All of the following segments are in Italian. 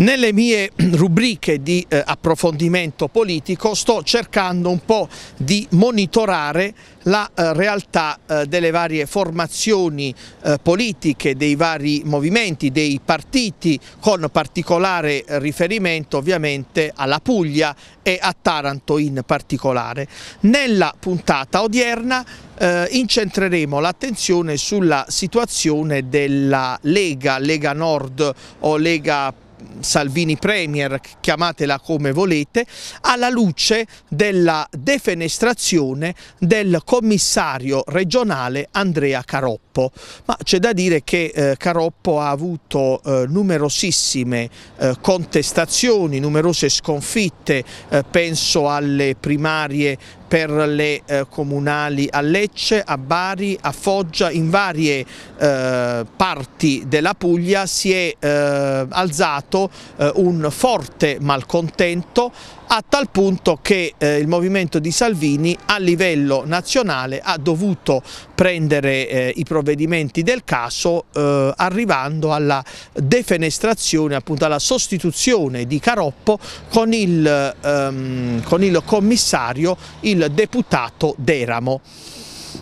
Nelle mie rubriche di eh, approfondimento politico sto cercando un po' di monitorare la eh, realtà eh, delle varie formazioni politiche, dei vari movimenti, dei partiti, con particolare riferimento ovviamente alla Puglia e a Taranto in particolare. Nella puntata odierna eh, incentreremo l'attenzione sulla situazione della Lega, Lega Nord o Lega Salvini Premier, chiamatela come volete, alla luce della defenestrazione del commissario regionale Andrea Caroppo. Ma c'è da dire che eh, Caroppo ha avuto eh, numerosissime eh, contestazioni, numerose sconfitte, eh, penso alle primarie per le eh, comunali a Lecce, a Bari, a Foggia, in varie eh, parti della Puglia si è eh, alzato eh, un forte malcontento a tal punto che eh, il movimento di Salvini a livello nazionale ha dovuto prendere eh, i provvedimenti del caso arrivando alla defenestrazione, appunto alla sostituzione di Caroppo con il, ehm, con il commissario, il il deputato Deramo.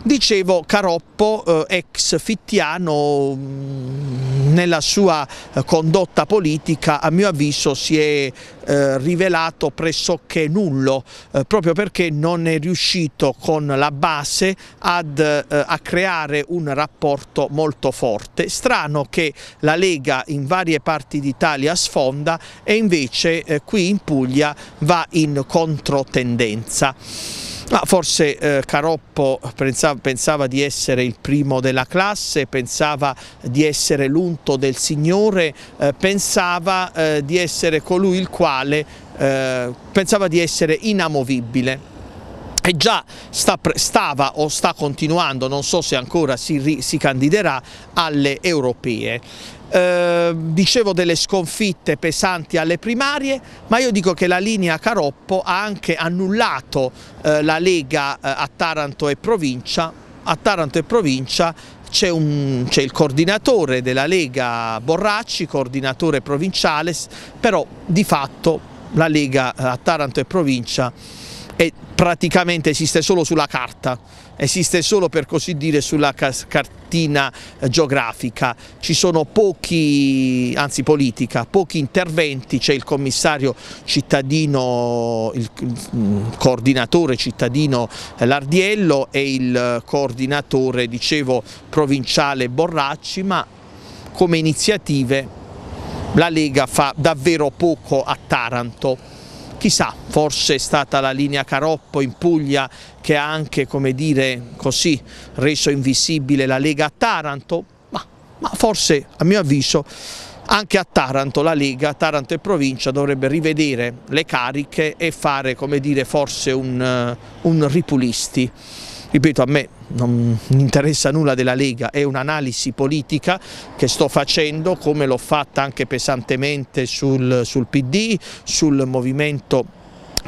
Dicevo Caroppo, eh, ex fittiano, mm, nella sua eh, condotta politica a mio avviso si è eh, rivelato pressoché nullo, proprio perché non è riuscito con la base ad, a creare un rapporto molto forte. Strano che la Lega in varie parti d'Italia sfonda e invece qui in Puglia va in controtendenza. Ma forse eh, Caroppo pensava, pensava, di essere il primo della classe, pensava di essere l'unto del Signore, eh, pensava eh, di essere colui il quale eh, pensava di essere inamovibile e già sta, stava o sta continuando, non so se ancora si, si candiderà alle europee. Ehm, dicevo delle sconfitte pesanti alle primarie, ma io dico che la linea Caroppo ha anche annullato eh, la Lega eh, a Taranto e provincia. A Taranto e provincia c'è, il coordinatore della Lega Borracci, coordinatore provinciale, però di fatto la Lega eh, a Taranto e provincia praticamente esiste solo sulla carta, esiste solo per così dire sulla cartina eh, geografica, ci sono pochi, anzi politica, pochi interventi, c'è il commissario cittadino, il mm, coordinatore cittadino eh, Lardiello e il eh, coordinatore, dicevo, provinciale Borracci, ma come iniziative la Lega fa davvero poco a Taranto. Chissà, forse è stata la linea Caroppo in Puglia che ha anche, come dire, così reso invisibile la Lega a Taranto, ma, ma forse a mio avviso anche a Taranto la Lega, Taranto e provincia dovrebbe rivedere le cariche e fare come dire forse un, eh, un ripulisti ripeto a me non interessa nulla della Lega, è un'analisi politica che sto facendo come l'ho fatta anche pesantemente sul, sul PD, sul movimento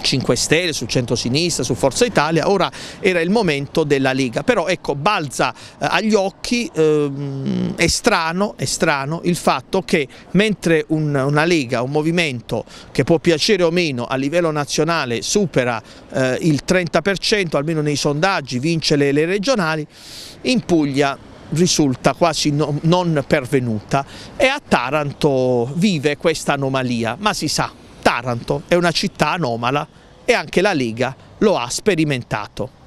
5 Stelle, sul centro-sinistra, su Forza Italia, ora era il momento della Lega, però ecco balza eh, agli occhi, ehm, è, strano, è, strano, il fatto che mentre un, una Lega, un movimento che può piacere o meno a livello nazionale supera eh, il 30%, almeno nei sondaggi, vince le, le regionali, in Puglia risulta quasi no, non pervenuta e a Taranto vive questa anomalia, ma si sa Taranto è una città anomala e anche la Lega lo ha sperimentato.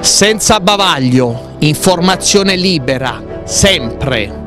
Senza bavaglio, informazione libera, sempre.